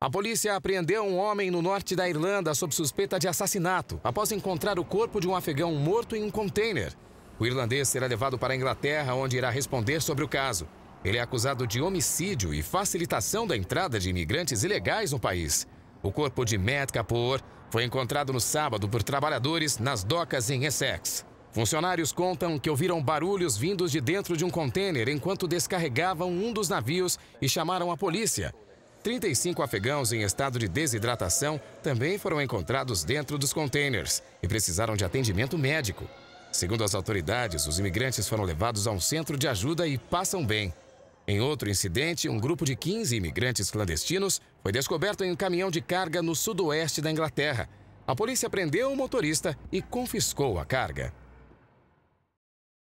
A polícia apreendeu um homem no norte da Irlanda sob suspeita de assassinato, após encontrar o corpo de um afegão morto em um container. O irlandês será levado para a Inglaterra, onde irá responder sobre o caso. Ele é acusado de homicídio e facilitação da entrada de imigrantes ilegais no país. O corpo de Matt Kapoor foi encontrado no sábado por trabalhadores nas docas em Essex. Funcionários contam que ouviram barulhos vindos de dentro de um container enquanto descarregavam um dos navios e chamaram a polícia. 35 afegãos em estado de desidratação também foram encontrados dentro dos contêineres e precisaram de atendimento médico. Segundo as autoridades, os imigrantes foram levados a um centro de ajuda e passam bem. Em outro incidente, um grupo de 15 imigrantes clandestinos foi descoberto em um caminhão de carga no sudoeste da Inglaterra. A polícia prendeu o motorista e confiscou a carga.